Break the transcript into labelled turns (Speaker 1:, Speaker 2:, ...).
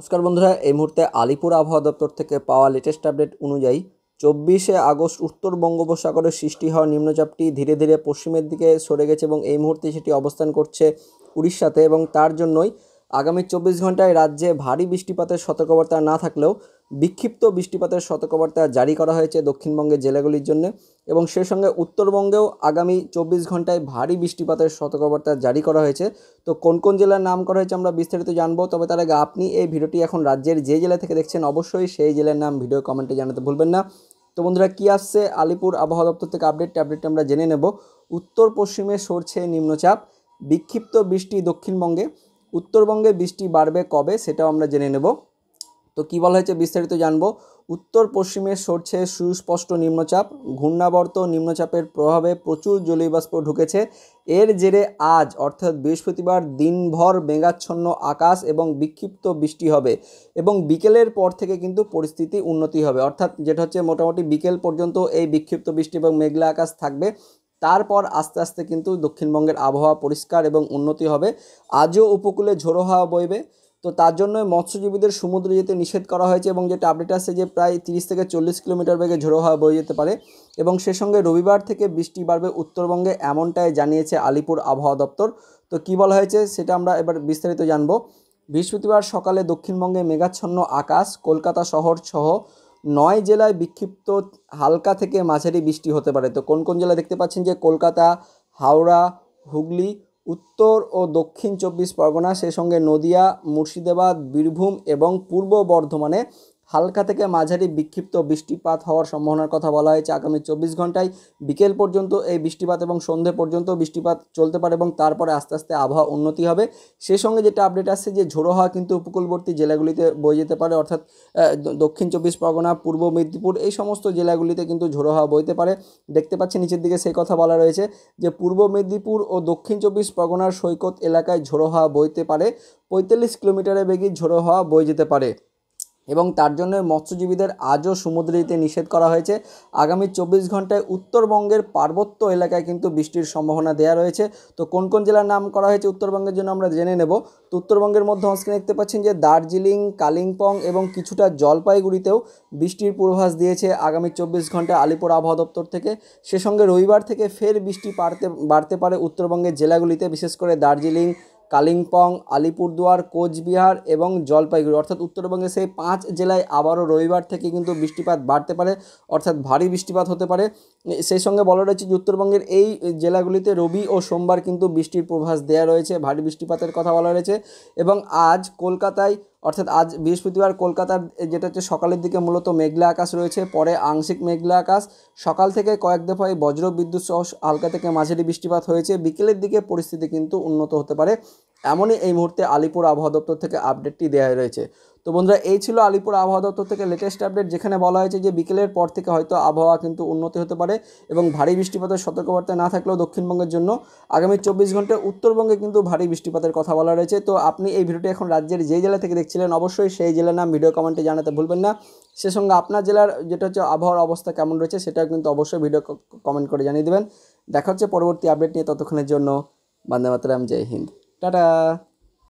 Speaker 1: নমস্কার বন্ধুরা এই মুহূর্তে আলিপুর আবহাওয়া দপ্তর থেকে পাওয়া লেটেস্ট আপডেট অনুযায়ী চব্বিশে আগস্ট উত্তর বঙ্গোপসাগরে সৃষ্টি হওয়া নিম্নচাপটি ধীরে ধীরে পশ্চিমের দিকে সরে গেছে এবং এই মুহূর্তে সেটি অবস্থান করছে উড়িষ্যাতে এবং তার জন্যই আগামী চব্বিশ ঘন্টায় রাজ্যে ভারী বৃষ্টিপাতের সতর্কবার্তা না থাকলেও বিক্ষিপ্ত বৃষ্টিপাতের সতর্কবার্তা জারি করা হয়েছে দক্ষিণবঙ্গের জেলাগুলির জন্য এবং সে সঙ্গে উত্তরবঙ্গেও আগামী চব্বিশ ঘন্টায় ভারী বৃষ্টিপাতের সতর্কবার্তা জারি করা হয়েছে তো কোন কোন জেলার নাম করা হয়েছে আমরা বিস্তারিত জানবো তবে তার আগে আপনি এই ভিডিওটি এখন রাজ্যের যে জেলা থেকে দেখছেন অবশ্যই সেই জেলার নাম ভিডিও কমেন্টে জানাতে ভুলবেন না তো বন্ধুরা কী আসছে আলিপুর আবহাওয়া দপ্তর থেকে আপডেট আপডেটটা আমরা জেনে নেব উত্তর পশ্চিমে সরছে নিম্নচাপ বিক্ষিপ্ত বৃষ্টি দক্ষিণবঙ্গে উত্তরবঙ্গে বৃষ্টি বাড়বে কবে সেটাও আমরা জেনে নেব তো কী বলা হয়েছে বিস্তারিত জানবো উত্তর পশ্চিমে সরছে সুস্পষ্ট নিম্নচাপ ঘূর্ণাবর্ত নিম্নচাপের প্রভাবে প্রচুর জলীয়বাষ্প ঢুকেছে এর জেরে আজ অর্থাৎ বৃহস্পতিবার দিনভর মেঘাচ্ছন্ন আকাশ এবং বিক্ষিপ্ত বৃষ্টি হবে এবং বিকেলের পর থেকে কিন্তু পরিস্থিতি উন্নতি হবে অর্থাৎ যেটা হচ্ছে মোটামুটি বিকেল পর্যন্ত এই বিক্ষিপ্ত বৃষ্টি এবং মেঘলা আকাশ থাকবে তারপর আস্তে আস্তে কিন্তু দক্ষিণবঙ্গের আবহাওয়া পরিষ্কার এবং উন্নতি হবে আজও উপকূলে ঝোড়ো হাওয়া বইবে তো তার জন্য মৎস্যজীবীদের সমুদ্রে যেতে নিষেধ করা হয়েছে এবং যেটা আপডেট আসছে যে প্রায় তিরিশ থেকে চল্লিশ কিলোমিটার বেগে ঝোড়ো হাওয়া বয়ে যেতে পারে এবং সে সঙ্গে রবিবার থেকে বৃষ্টি বাড়বে উত্তরবঙ্গে এমনটাই জানিয়েছে আলিপুর আবহাওয়া দপ্তর তো কী বলা হয়েছে সেটা আমরা এবার বিস্তারিত জানবো বৃহস্পতিবার সকালে দক্ষিণবঙ্গে মেঘাচ্ছন্ন আকাশ কলকাতা শহর সহ নয় জেলায় বিক্ষিপ্ত হালকা থেকে মাঝারি বৃষ্টি হতে পারে তো কোন কোন জেলায় দেখতে পাচ্ছেন যে কলকাতা হাওড়া হুগলি উত্তর ও দক্ষিণ চব্বিশ পরগনা সেই সঙ্গে নদিয়া মুর্শিদাবাদ বীরভূম এবং পূর্ব বর্ধমানে হালকা থেকে মাঝারি বিক্ষিপ্ত বৃষ্টিপাত হওয়ার সম্ভাবনার কথা বলা হয়েছে আগামী চব্বিশ ঘন্টায় বিকেল পর্যন্ত এই বৃষ্টিপাত এবং সন্ধে পর্যন্ত বৃষ্টিপাত চলতে পারে এবং তারপরে আস্তে আস্তে আবহাওয়া উন্নতি হবে সে সঙ্গে যেটা আপডেট আসছে যে ঝোড়ো হওয়া কিন্তু উপকূলবর্তী জেলাগুলিতে বয়ে যেতে পারে অর্থাৎ দক্ষিণ চব্বিশ পরগনা পূর্ব মেদিনীপুর এই সমস্ত জেলাগুলিতে কিন্তু ঝোড়ো হওয়া বইতে পারে দেখতে পাচ্ছি নিচের দিকে সেই কথা বলা রয়েছে যে পূর্ব মেদিনীপুর ও দক্ষিণ চব্বিশ পরগনার সৈকত এলাকায় ঝোড়ো হওয়া বইতে পারে পঁয়তাল্লিশ কিলোমিটারে বেগি ঝোড়ো হওয়া বয়ে যেতে পারে এবং তার জন্য মৎস্যজীবীদের আজও সমুদ্রে নিষেধ করা হয়েছে আগামী চব্বিশ ঘন্টায় উত্তরবঙ্গের পার্বত্য এলাকায় কিন্তু বৃষ্টির সম্ভাবনা দেওয়া রয়েছে তো কোন কোন জেলার নাম করা হয়েছে উত্তরবঙ্গের জন্য আমরা জেনে নেব তো উত্তরবঙ্গের মধ্যে অংশকে দেখতে পাচ্ছেন যে দার্জিলিং কালিম্পং এবং কিছুটা জলপাইগুড়িতেও বৃষ্টির পূর্বাভাস দিয়েছে আগামী চব্বিশ ঘন্টা আলিপুর আবহাওয়া দপ্তর থেকে সে সঙ্গে রবিবার থেকে ফের বৃষ্টি পারতে বাড়তে পারে উত্তরবঙ্গের জেলাগুলিতে বিশেষ করে দার্জিলিং কালিম্পং আলিপুরদুয়ার কোচবিহার এবং জলপাইগুড়ি অর্থাৎ উত্তরবঙ্গে সেই পাঁচ জেলায় আবারও রবিবার থেকে কিন্তু বৃষ্টিপাত বাড়তে পারে অর্থাৎ ভারী বৃষ্টিপাত হতে পারে সেই সঙ্গে বলা রয়েছে যে উত্তরবঙ্গের এই জেলাগুলিতে রবি ও সোমবার কিন্তু বৃষ্টির প্রভাস দেয়া রয়েছে ভারী বৃষ্টিপাতের কথা বলা রয়েছে এবং আজ কলকাতায় অর্থাৎ আজ বৃহস্পতিবার কলকাতার যেটা হচ্ছে সকালের দিকে মূলত মেঘলা আকাশ রয়েছে পরে আংশিক মেঘলা আকাশ সকাল থেকে কয়েক দফায় বজ্র বিদ্যুৎ সহ হালকা থেকে মাঝারি বৃষ্টিপাত হয়েছে বিকেলের দিকে পরিস্থিতি কিন্তু উন্নত হতে পারে এমনই এই মুহূর্তে আলিপুর আবহাওয়া দপ্তর থেকে আপডেটটি দেওয়া রয়েছে তো বন্ধুরা এই ছিল আলিপুর আবহাওয়া দপ্তর থেকে লেটেস্ট আপডেট যেখানে বলা হয়েছে যে বিকেলের পর থেকে হয়তো আবহাওয়া কিন্তু উন্নতি হতে পারে এবং ভারী বৃষ্টিপাতের সতর্কবার্তা না থাকলেও দক্ষিণবঙ্গের জন্য আগামী চব্বিশ ঘন্টায় উত্তরবঙ্গে কিন্তু ভারী বৃষ্টিপাতের কথা বলা রয়েছে তো আপনি এই ভিডিওটি এখন রাজ্যের যে জেলা থেকে দেখছিলেন অবশ্যই সেই জেলার নাম ভিডিও কমেন্টে জানাতে ভুলবেন না সে সঙ্গে আপনার জেলার যেটা হচ্ছে আবহাওয়ার অবস্থা কেমন রয়েছে সেটাও কিন্তু অবশ্যই ভিডিও কমেন্ট করে জানিয়ে দেবেন দেখা হচ্ছে পরবর্তী আপডেট নিয়ে ততক্ষণের জন্য বন্দে মাতরাম জয় হিন্দ Dadah.